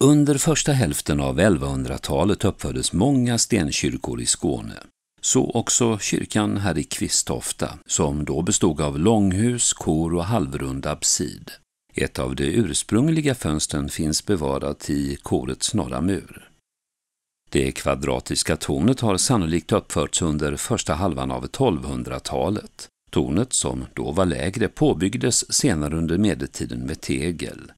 Under första hälften av 1100-talet uppfördes många stenkyrkor i Skåne. Så också kyrkan här i Kvistofta, som då bestod av långhus, kor och halvrund absid. Ett av de ursprungliga fönstren finns bevarat i korets norra mur. Det kvadratiska tornet har sannolikt uppförts under första halvan av 1200-talet. Tornet, som då var lägre, påbyggdes senare under medeltiden med tegel.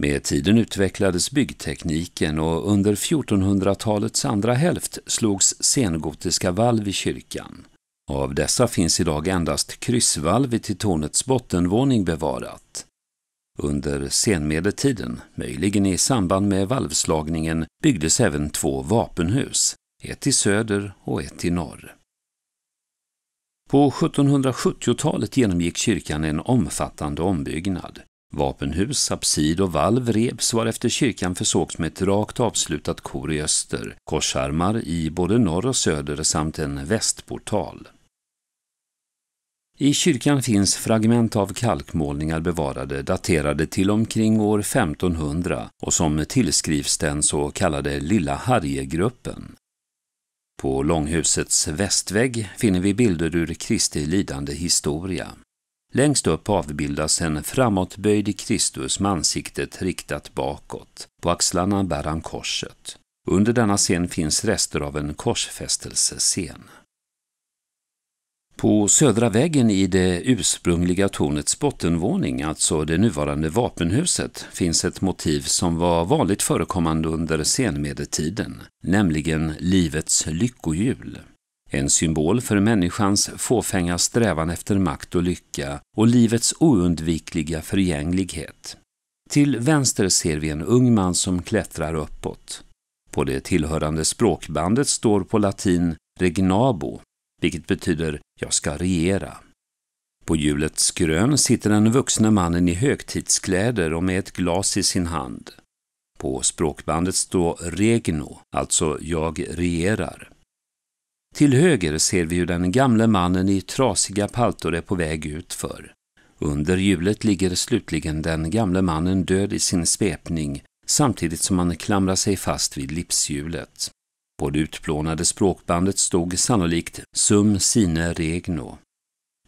Med tiden utvecklades byggtekniken och under 1400-talets andra hälft slogs sengotiska valv i kyrkan. Av dessa finns idag endast kryssvalvet i tornets bottenvåning bevarat. Under senmedeltiden, möjligen i samband med valvslagningen, byggdes även två vapenhus, ett i söder och ett i norr. På 1770-talet genomgick kyrkan en omfattande ombyggnad. Vapenhus, absid och valv revs varefter kyrkan försågs med ett rakt avslutat kor i öster, korsarmar i både norr och söder samt en västportal. I kyrkan finns fragment av kalkmålningar bevarade daterade till omkring år 1500 och som tillskrivs den så kallade Lilla Harjegruppen. På långhusets västvägg finner vi bilder ur Kristi lidande historia. Längst upp avbildas en framåtböjd Kristus med ansiktet riktat bakåt. På axlarna bär han korset. Under denna scen finns rester av en korsfästelsescen. På södra väggen i det ursprungliga tornets bottenvåning, alltså det nuvarande vapenhuset, finns ett motiv som var vanligt förekommande under senmedeltiden, nämligen livets lyckohjul. En symbol för människans fåfänga strävan efter makt och lycka och livets oundvikliga förgänglighet. Till vänster ser vi en ung man som klättrar uppåt. På det tillhörande språkbandet står på latin regnabo, vilket betyder ”jag ska regera”. På hjulets grön sitter den vuxne mannen i högtidskläder och med ett glas i sin hand. På språkbandet står regno, alltså ”jag regerar”. Till höger ser vi hur den gamle mannen i trasiga paltor är på väg utför. Under hjulet ligger slutligen den gamle mannen död i sin svepning samtidigt som han klamrar sig fast vid livshjulet. På det utplånade språkbandet stod sannolikt Sum sine regno,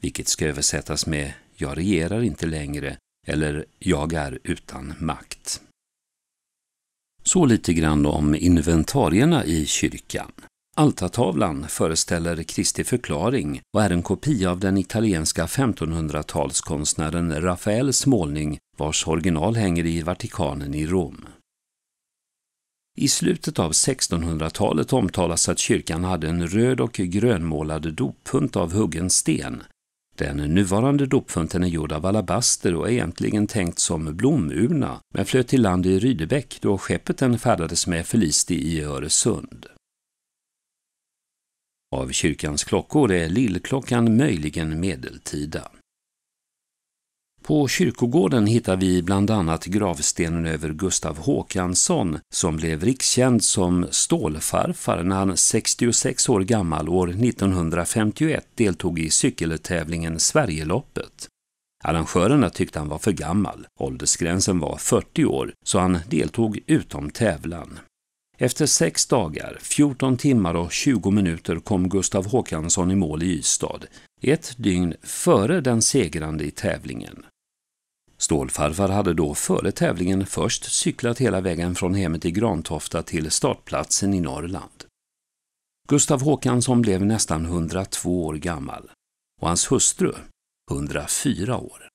vilket ska översättas med Jag regerar inte längre eller Jag är utan makt. Så lite grann om inventarierna i kyrkan. Altartavlan föreställer Kristi förklaring och är en kopia av den italienska 1500-talskonstnären Raffaels målning vars original hänger i Vatikanen i Rom. I slutet av 1600-talet omtalas att kyrkan hade en röd och grönmålad doppunt av huggen sten. Den nuvarande dopfunten är gjord av alabaster och är egentligen tänkt som blomurna, men flöt till land i Rydebäck då skeppet den färdades med förliste i Öresund. Av kyrkans klockor är lillklockan möjligen medeltida. På kyrkogården hittar vi bland annat gravstenen över Gustav Håkansson som blev rikskänd som stålfarfar när han 66 år gammal år 1951 deltog i cykeltävlingen Sverigeloppet. Arrangörerna tyckte han var för gammal, åldersgränsen var 40 år, så han deltog utom tävlan. Efter sex dagar, 14 timmar och 20 minuter kom Gustav Håkansson i mål i Ystad, ett dygn före den segrande i tävlingen. Stålfarfar hade då före tävlingen först cyklat hela vägen från hemmet i Grantofta till startplatsen i Norrland. Gustav Håkansson blev nästan 102 år gammal och hans hustru 104 år.